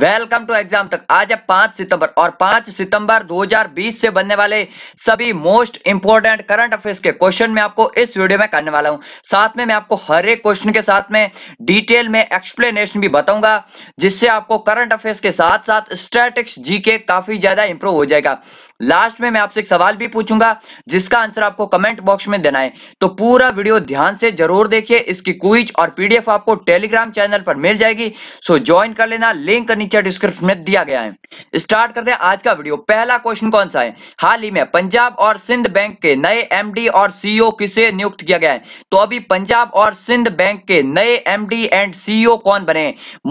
welcome to exam तक आज है पांच सितंबर और पांच सितंबर 2020 से बनने वाले सभी मोस्ट इंपोर्टेंट करंट अफेयर्स के क्वेश्चन में आपको इस वीडियो में करने वाला हूं साथ में मैं आपको हर एक क्वेश्चन के साथ में डिटेल में एक्सप्लेनेशन भी बताऊंगा जिससे आपको करंट अफेयर्स के साथ साथ स्ट्रेटिक्स जी के काफी ज्यादा इंप्रूव हो जाएगा लास्ट में मैं आपसे एक सवाल भी पूछूंगा जिसका आंसर आपको कमेंट बॉक्स में देना है तो पूरा वीडियो ध्यान से जरूर देखिए इसकी क्विज और पीडीएफ आपको टेलीग्राम चैनल पर मिल जाएगी सो ज्वाइन कर लेना लिंक नीचे डिस्क्रिप्शन में दिया गया है स्टार्ट करते हैं आज का वीडियो पहला क्वेश्चन कौन सा है हाल ही में पंजाब और सिंध बैंक के नए एमडी और सीओ e किसे नियुक्त किया गया है तो अभी पंजाब और सिंध बैंक के नए एमडी एंड सीओ कौन बने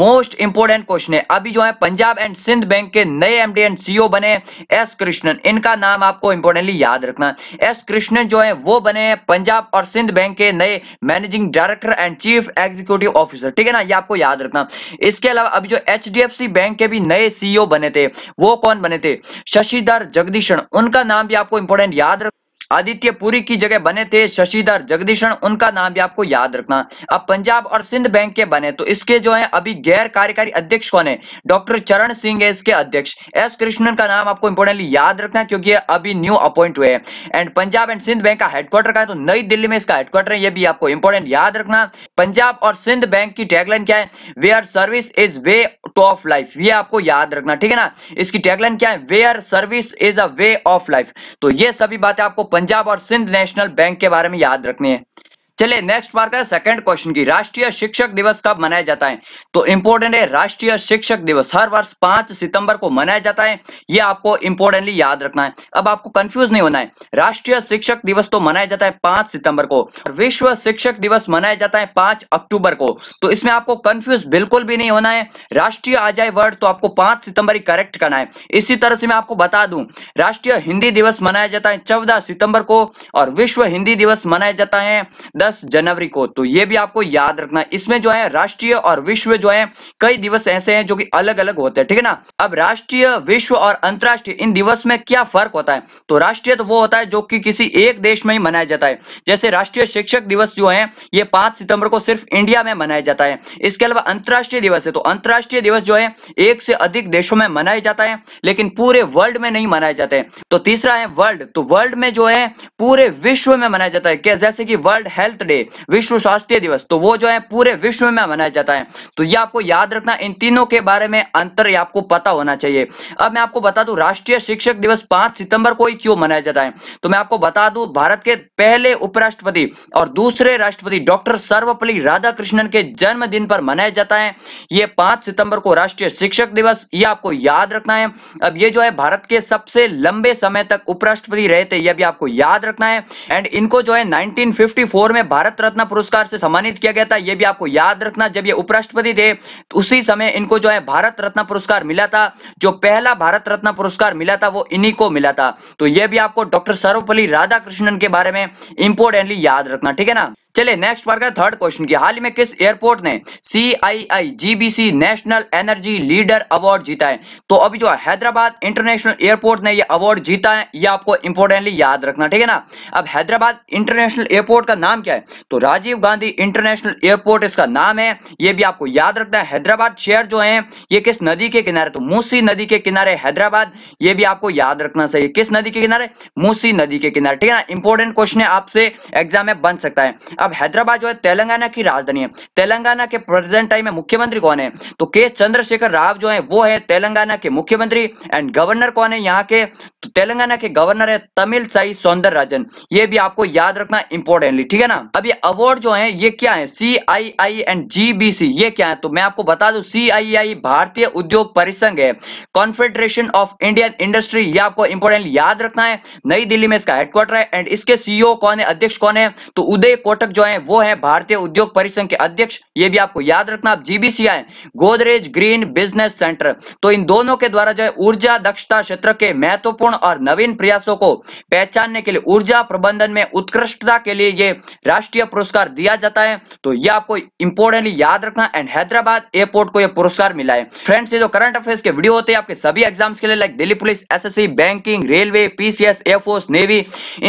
मोस्ट इंपोर्टेंट क्वेश्चन है अभी जो है पंजाब एंड सिंध बैंक के नए एमडी एंड सीओ बने एस कृष्ण कृष्णन इनका नाम आपको इंपोर्टेंटली याद रखना एस कृष्णन जो है वो बने हैं पंजाब और सिंध बैंक के नए managing director and chief executive officer ठीक है ना ये आपको याद रखना इसके अलावा अभी जो एच बैंक के भी नए सीईओ e बने थे वो कौन बने थे शशिधर जगदीशन उनका नाम भी आपको इंपोर्टेंट याद रखना आदित्य पुरी की जगह बने थे शशिधर जगदीशन उनका नाम भी आपको याद रखना अब पंजाब और सिंध बैंक के बने तो इसके जो है अभी गैर कार्यकारी अध्यक्ष कौन है डॉक्टर चरण सिंह है इसके अध्यक्ष एस कृष्णन का नाम आपको इंपोर्टेंटली याद रखना क्योंकि अभी न्यू अपॉइंट हुए हैं and Punjab and Sindh bank का हेडक्वार्टर का है तो नई दिल्ली में इसका हेडक्वार्टर है ये भी आपको इंपोर्टेंट याद रखना पंजाब और सिंध बैंक की टैगलाइन क्या है where service is way to of life ये आपको याद रखना ठीक है ना इसकी टैगलाइन क्या है where service is a way of life तो ये सभी बातें आपको पंजाब और सिंध नेशनल बैंक के बारे में याद रखने हैं चलिए नेक्स्ट मार्क है सेकंड क्वेश्चन की राष्ट्रीय शिक्षक दिवस कब मनाया जाता है तो इंपोर्टेंट है राष्ट्रीय शिक्षक दिवस हर वर्ष पांच सितंबर को मनाया जाता है ये आपको इंपोर्टेंटली याद रखना है अब आपको कंफ्यूज नहीं होना है राष्ट्रीय शिक्षक दिवस तो मनाया जाता है पांच सितंबर को विश्व शिक्षक दिवस मनाया जाता है पांच अक्टूबर को तो इसमें आपको कंफ्यूज बिल्कुल भी नहीं होना है राष्ट्रीय आजाय वर्ड तो आपको पांच सितंबर ही करेक्ट करना है इसी तरह से मैं आपको बता दू राष्ट्रीय हिंदी दिवस मनाया जाता है चौदह सितंबर को और विश्व हिंदी दिवस मनाया जाता है 10 जनवरी को तो ये भी आपको याद रखना इसमें जो है राष्ट्रीय और विश्व जो है कई दिवस ऐसे हैं जो कि अलग अलग होते हैं ठीक है ना अब राष्ट्रीय विश्व और अंतरराष्ट्रीय इन दिवस में क्या फर्क होता है तो राष्ट्रीय तो वो होता है जो कि किसी एक देश में ही मनाया जाता है जैसे राष्ट्रीय शिक्षक दिवस जो है ये पांच सितंबर को सिर्फ इंडिया में मनाया जाता है इसके अलावा अंतरराष्ट्रीय दिवस है तो अंतरराष्ट्रीय दिवस जो है एक से अधिक देशों में मनाया जाता है लेकिन पूरे वर्ल्ड में नहीं मनाया जाता है तो तीसरा है वर्ल्ड तो वर्ल्ड में जो है पूरे विश्व में मनाया जाता है जैसे कि वर्ल्ड हेल्थ हेल्थ डे विश्व स्वास्थ्य दिवस तो वो जो है पूरे विश्व में मनाया जाता है तो ये आपको याद रखना इन तीनों के बारे में अंतर आपको पता होना चाहिए अब मैं आपको बता दू राष्ट्रीय शिक्षक दिवस पांच सितंबर को ही क्यों मनाया जाता है तो मैं आपको बता दू भारत के पहले उपराष्ट्रपति और दूसरे राष्ट्रपति डॉक्टर सर्वपल्ली राधाकृष्णन के जन्मदिन पर मनाया जाता है ये पांच सितंबर को राष्ट्रीय शिक्षक दिवस ये आपको याद रखना है अब ये जो है भारत के सबसे लंबे समय तक उपराष्ट्रपति रहे थे ये भी आपको याद रखना है एंड इनको जो है 1954 में में भारत रत्न पुरस्कार से सम्मानित किया गया था यह भी आपको याद रखना जब ये उपराष्ट्रपति थे तो उसी समय इनको जो है भारत रत्न पुरस्कार मिला था जो पहला भारत रत्न पुरस्कार मिला था वो इन्हीं को मिला था तो यह भी आपको डॉक्टर सर्वपल्ली राधाकृष्णन के बारे में इंपोर्टेंटली याद रखना ठीक है ना चले नेक्स्ट वर्ग है थर्ड क्वेश्चन की हाल ही में किस एयरपोर्ट ने C I I GBC national energy leader award जीता है तो अभी जो हैदराबाद इंटरनेशनल एयरपोर्ट ने यह अवार्ड जीता है ये आपको इंपोर्टेंटली याद रखना ठीक है ना अब हैदराबाद इंटरनेशनल एयरपोर्ट का नाम क्या है तो राजीव गांधी इंटरनेशनल एयरपोर्ट इसका नाम है ये भी आपको याद रखना है हैदराबाद शहर जो है ये किस नदी के किनारे तो मूसी नदी के किनारे हैदराबाद ये भी आपको याद रखना चाहिए किस नदी के किनारे मूसी नदी के किनारे ठीक है ना इंपोर्टेंट क्वेश्चन है आपसे एग्जाम में बन सकता है अब हैदराबाद जो है तेलंगाना की राजधानी है तेलंगाना के प्रेजेंट टाइम में मुख्यमंत्री कौन है तो के चंद्रशेखर राव जो है वो है तेलंगाना के मुख्यमंत्री एंड गवर्नर कौन है यहाँ के तो तेलंगाना के गवर्नर है तमिल साई सौंदर राजन ये भी आपको याद रखना इंपॉर्टेंटली ठीक है ना अब ये अवार्ड जो है ये क्या है सी आई आई एंड जीबीसी ये क्या है तो मैं आपको बता दू सी आई आई भारतीय उद्योग परिसंघ है कॉन्फेडरेशन ऑफ इंडियन इंडस्ट्री ये आपको इंपॉर्टेंट याद रखना है नई दिल्ली में इसका हेडक्वार्टर है एंड इसके सीईओ कौन है अध्यक्ष कौन है तो उदय कोटक जो है वो है भारतीय उद्योग परिसंघ के अध्यक्ष ये भी आपको याद रखना आप GBCI Godrej green business centre तो इन दोनों के द्वारा जो है ऊर्जा दक्षता क्षेत्र के महत्वपूर्ण और नवीन प्रयासों को पहचानने के लिए ऊर्जा प्रबंधन में उत्कृष्टता के लिए ये राष्ट्रीय पुरस्कार दिया जाता है तो ये आपको इंपोर्टेंटली याद रखना एंड हैदराबाद एयरपोर्ट को यह पुरस्कार मिला है फ्रेंड्स ये जो करंट अफेयर्स के वीडियो होते हैं आपके सभी एग्जाम्स के लिए like Delhi police SSC banking railway PCS air force navy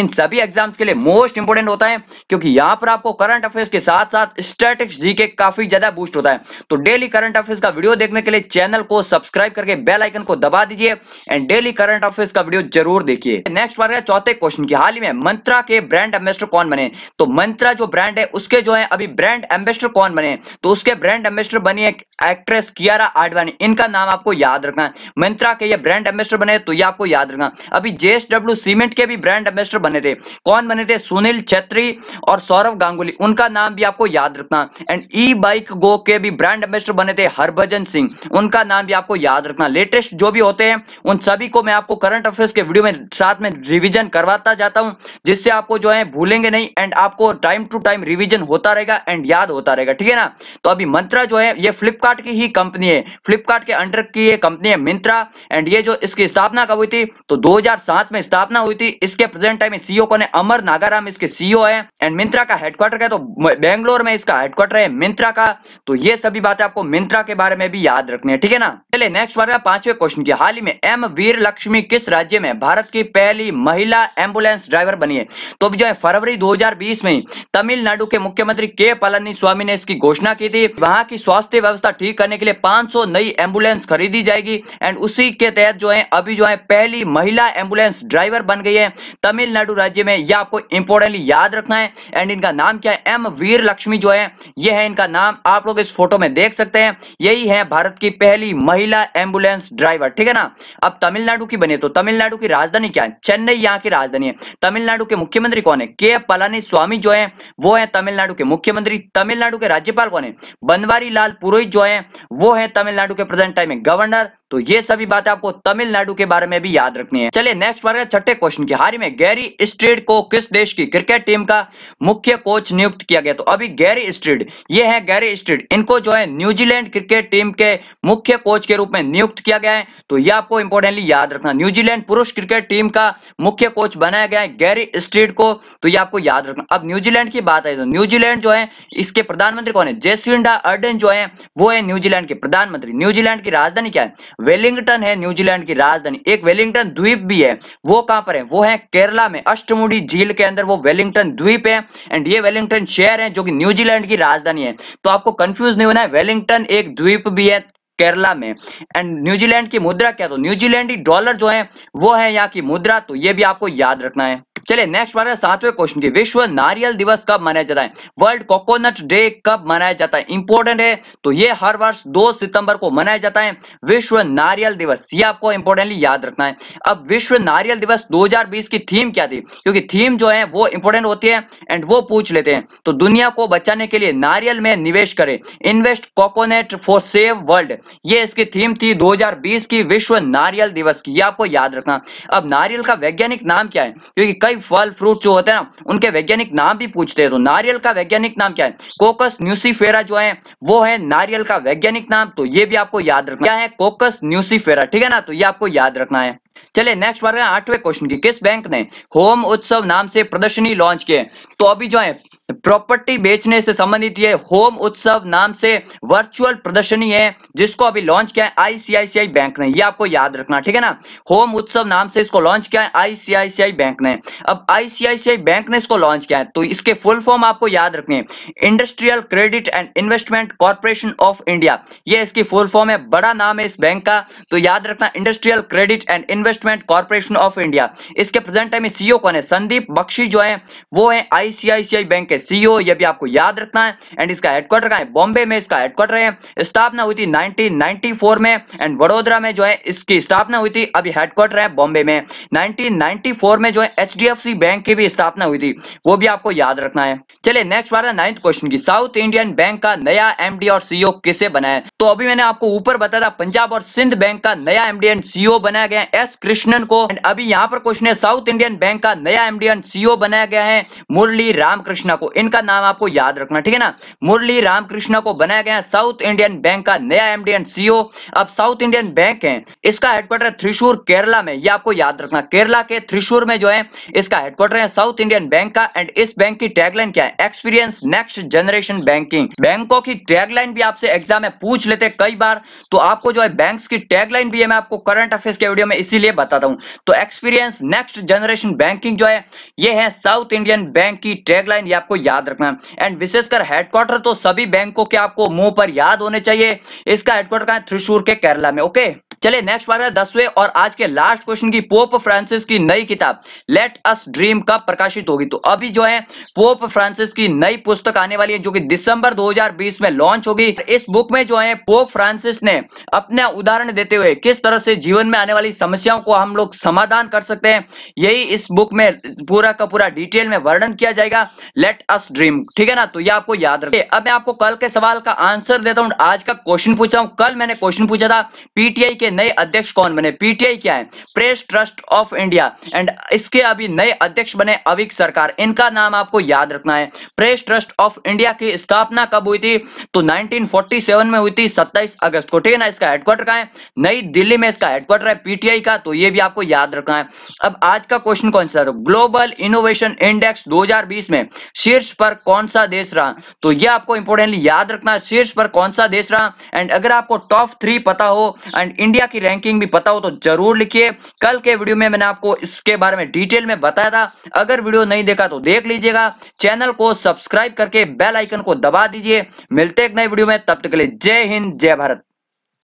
इन सभी एग्जाम्स के लिए मोस्ट इंपोर्टेंट होता है क्योंकि यहां पर आपको करंट अफेयर्स के साथ साथ स्टैटिक्स जीके काफी ज्यादा बूस्ट होता है तो डेली करंट अफेयर्स का वीडियो देखने के लिए चैनल को सब्सक्राइब करके बेल आइकन को दबा दीजिए एंड डेली करंट अफेयर्स का वीडियो जरूर देखिए नेक्स्ट बार चौथे क्वेश्चन की हाल ही में मंत्रा के ब्रांड एम्बेस्टर कौन बने तो मंत्रा जो ब्रांड है उसके जो है अभी ब्रांड एम्बेस्टर कौन बने तो उसके ब्रांड एम्बेस्टर बनी एक एक्ट्रेस कियारा आडवाणी इनका नाम आपको याद रखना है मंत्रा के ये ब्रांड एम्बेस्टर बने तो ये आपको याद रखना अभी जेएसडब्ल्यू सीमेंट के भी ब्रांड एम्बेस्टर बने थे कौन बने थे सुनील छत्री और सौरभ गांगुली उनका नाम भी आपको याद रखना एंड ई बाइक गो के भी ब्रांड एम्बेसडर बने थे हरभजन सिंह उनका नाम भी आपको याद रखना लेटेस्ट जो भी होते हैं उन सभी को मैं आपको करंट अफेयर्स के वीडियो में साथ में रिविजन करवाता जाता हूँ जिससे आपको जो है भूलेंगे नहीं एंड आपको टाइम टू टाइम रिविजन होता रहेगा एंड याद होता रहेगा ठीक है ना तो अभी मंत्रा जो है ये फ्लिपकार्ट की ही कंपनी है फ्लिपकार्ट के अंडर की ये कंपनी है मिंत्रा एंड ये जो इसकी स्थापना कब हुई थी तो 2007 में स्थापना हुई थी इसके प्रेजेंट टाइम सीईओ कौन है अमर नागाराम इसके सीईओ है एंड मिंत्रा का हेड हेडक्वार्टर का है तो बेंगलोर में इसका हेडक्वार्टर है मिंत्रा का तो ये सभी बातें आपको मिंत्रा के बारे में भी याद रखनी है ठीक है ना चलिए नेक्स्ट बार पांचवे क्वेश्चन की हाल ही में एम वीर लक्ष्मी किस राज्य में भारत की पहली महिला एम्बुलेंस ड्राइवर बनी है तो भी जो है फरवरी 2020 में तमिलनाडु के मुख्यमंत्री के पलानी स्वामी ने इसकी घोषणा की थी वहां की स्वास्थ्य व्यवस्था ठीक करने के लिए 500 नई एम्बुलेंस खरीदी जाएगी एंड उसी के तहत जो है अभी जो है पहली महिला एम्बुलेंस ड्राइवर बन गई है तमिलनाडु राज्य में यह आपको इंपोर्टेंटली याद रखना है एंड इनका नाम क्या है एम वीर लक्ष्मी जो है यह है इनका नाम आप लोग इस फोटो में देख सकते हैं यही है भारत की पहली महिला महिला एम्बुलेंस ड्राइवर ठीक है ना अब तमिलनाडु की बने तो तमिलनाडु की राजधानी क्या है चेन्नई यहाँ की राजधानी है तमिलनाडु के मुख्यमंत्री कौन है के पलानी स्वामी जो है वो है तमिलनाडु के मुख्यमंत्री तमिलनाडु के राज्यपाल कौन है बनवारी लाल पुरोहित जो है वो है तमिलनाडु के प्रेजेंट टाइम में गवर्नर तो ये सभी बातें आपको तमिलनाडु के बारे में भी याद रखनी है चलिए नेक्स्ट बार छठे क्वेश्चन की हाल में गैरी स्ट्रीड को किस देश की क्रिकेट टीम का मुख्य कोच नियुक्त किया गया तो अभी गैरी स्ट्रीड ये है गैरी स्ट्रीट इनको जो है न्यूजीलैंड क्रिकेट टीम के मुख्य कोच के रूप में नियुक्त किया गया है तो यह आपको इंपोर्टेंटली याद रखना न्यूजीलैंड पुरुष क्रिकेट टीम का मुख्य कोच बनाया गया है गैरी स्ट्रीट को तो यह आपको याद रखना अब न्यूजीलैंड की बात आई तो न्यूजीलैंड जो है इसके प्रधानमंत्री कौन है जेसिंडा अर्डन जो है वो है न्यूजीलैंड के प्रधानमंत्री न्यूजीलैंड की राजधानी क्या है वेलिंगटन है न्यूजीलैंड की राजधानी एक वेलिंगटन द्वीप भी है वो कहां पर है वो है केरला में अष्टमुडी झील के अंदर वो वेलिंगटन द्वीप है एंड ये वेलिंगटन शहर है जो कि न्यूजीलैंड की राजधानी है तो आपको कंफ्यूज नहीं होना है वेलिंगटन एक द्वीप भी है केरला में एंड न्यूजीलैंड की मुद्रा क्या तो न्यूजीलैंड की डॉलर जो है वो है यहाँ की मुद्रा तो ये भी आपको याद रखना है चलिए नेक्स्ट हमारे सातवें क्वेश्चन की विश्व नारियल दिवस कब मनाया जाता है वर्ल्ड कोकोनट डे कब मनाया जाता है इंपोर्टेंट है तो ये हर वर्ष दो सितंबर को मनाया जाता है विश्व नारियल दिवस ये आपको इंपोर्टेंटली याद रखना है अब विश्व नारियल दिवस 2020 की थीम क्या थी क्योंकि थीम जो है वो इंपोर्टेंट होती है एंड वो पूछ लेते हैं तो दुनिया को बचाने के लिए नारियल में निवेश करें invest coconut for save world ये इसकी थीम थी 2020 की विश्व नारियल दिवस की ये आपको याद रखना अब नारियल का वैज्ञानिक नाम क्या है क्योंकि कई कई फल फ्रूट जो होते हैं ना उनके वैज्ञानिक नाम भी पूछते हैं तो नारियल का वैज्ञानिक नाम क्या है कोकस न्यूसीफेरा जो है वो है नारियल का वैज्ञानिक नाम तो ये भी आपको याद रखना क्या है कोकस न्यूसीफेरा ठीक है ना तो ये आपको याद रखना है चलिए नेक्स्ट बार आठवें क्वेश्चन की किस बैंक ने होम उत्सव नाम से प्रदर्शनी लॉन्च किए तो अभी जो है प्रॉपर्टी बेचने से संबंधित ये होम उत्सव नाम से वर्चुअल प्रदर्शनी है जिसको अभी लॉन्च किया है आईसीआईसीआई बैंक ने ये आपको याद रखना ठीक है ना होम उत्सव नाम से इसको लॉन्च किया है आईसीआईसीआई बैंक ने अब आईसीआईसीआई बैंक ने इसको लॉन्च किया है तो इसके फुल फॉर्म आपको याद रखने industrial credit and investment corporation of India ये इसकी फुल फॉर्म है बड़ा नाम है इस बैंक का तो याद रखना industrial credit and investment corporation of India इसके प्रेजेंट टाइम सीओ कौन है संदीप बख्शी जो है वो है आईसीआईसीआई बैंक के सीईओ e ये भी आपको याद रखना है एंड इसका हेडक्वार्टर कहा है बॉम्बे में इसका हेडक्वार्टर है स्थापना हुई थी 1994 में एंड वडोदरा में जो है इसकी स्थापना हुई थी अभी हेडक्वार्टर है बॉम्बे में 1994 में जो है एच बैंक की भी स्थापना हुई थी वो भी आपको याद रखना है चलिए नेक्स्ट बार नाइन्थ क्वेश्चन की साउथ इंडियन बैंक का नया एम और सीओ e किसे बनाया तो अभी मैंने आपको ऊपर बताया था पंजाब और सिंध बैंक का नया एम एंड सीओ बनाया गया एस कृष्णन को अभी यहाँ पर क्वेश्चन है साउथ इंडियन बैंक का नया एमडी एंड सीईओ बनाया गया है मुरली रामकृष्णा को आपको इनका नाम आपको याद रखना ठीक है ना मुरली रामकृष्ण को बनाया गया साउथ इंडियन बैंक का नया एमडी एंड सीईओ अब साउथ इंडियन बैंक है इसका हेडक्वार्टर त्रिशूर केरला में ये आपको याद रखना केरला के त्रिशूर में जो है इसका हेडक्वार्टर है साउथ इंडियन बैंक का एंड इस बैंक की टैगलाइन क्या है एक्सपीरियंस नेक्स्ट जनरेशन बैंकिंग बैंकों की टैगलाइन भी आपसे एग्जाम में पूछ लेते कई बार तो आपको जो है बैंक की टैगलाइन भी है मैं आपको करंट अफेयर के वीडियो में इसीलिए बताता हूँ तो एक्सपीरियंस नेक्स्ट जनरेशन बैंकिंग जो है ये है साउथ इंडियन बैंक की टैगलाइन ये आपको आपको याद रखना एंड विशेषकर हेडक्वार्टर तो सभी बैंकों के आपको मुंह पर याद होने चाहिए इसका हेडक्वार्टर कहा है थ्रिशूर के केरला में ओके चलिए नेक्स्ट बार दसवें और आज के लास्ट क्वेश्चन की पोप फ्रांसिस की नई किताब लेट अस ड्रीम कब प्रकाशित होगी तो अभी जो है पोप फ्रांसिस की नई पुस्तक आने वाली है जो कि दिसंबर 2020 में लॉन्च होगी इस बुक में जो है पोप फ्रांसिस ने अपना उदाहरण देते हुए किस तरह से जीवन में आने वाली समस्याओं को हम लोग समाधान कर सकते हैं यही इस बुक में पूरा का पूरा डिटेल में वर्णन किया जाएगा लेट अस ड्रीम ठीक है ना तो ये आपको याद रखे अब मैं आपको कल के सवाल का आंसर देता हूँ आज का क्वेश्चन पूछता हूँ कल मैंने क्वेश्चन पूछा था पीटीआई के नए अध्यक्ष कौन बने पीटीआई क्या है press trust of India and इसके अभी नए अध्यक्ष बने अविक सरकार इनका नाम आपको याद रखना है प्रेस ट्रस्ट ऑफ इंडिया की स्थापना कब हुई थी तो नाइनटीन में हुई थी सत्ताईस अगस्त को ठीक है ना इसका हेडक्वार्टर कहा है नई दिल्ली में इसका हेडक्वार्टर है पीटीआई का तो ये भी आपको याद रखना है अब आज का क्वेश्चन कौन सा ग्लोबल इनोवेशन इंडेक्स दो में शेयर शीर्ष पर कौन सा देश रहा तो ये आपको इंपोर्टेंटली याद रखना शीर्ष पर कौन सा देश रहा एंड अगर आपको टॉप थ्री पता हो एंड इंडिया की रैंकिंग भी पता हो तो जरूर लिखिए कल के वीडियो में मैंने आपको इसके बारे में डिटेल में बताया था अगर वीडियो नहीं देखा तो देख लीजिएगा चैनल को सब्सक्राइब करके बेल आइकन को दबा दीजिए मिलते एक नए वीडियो में तब तक के लिए जय हिंद जय भारत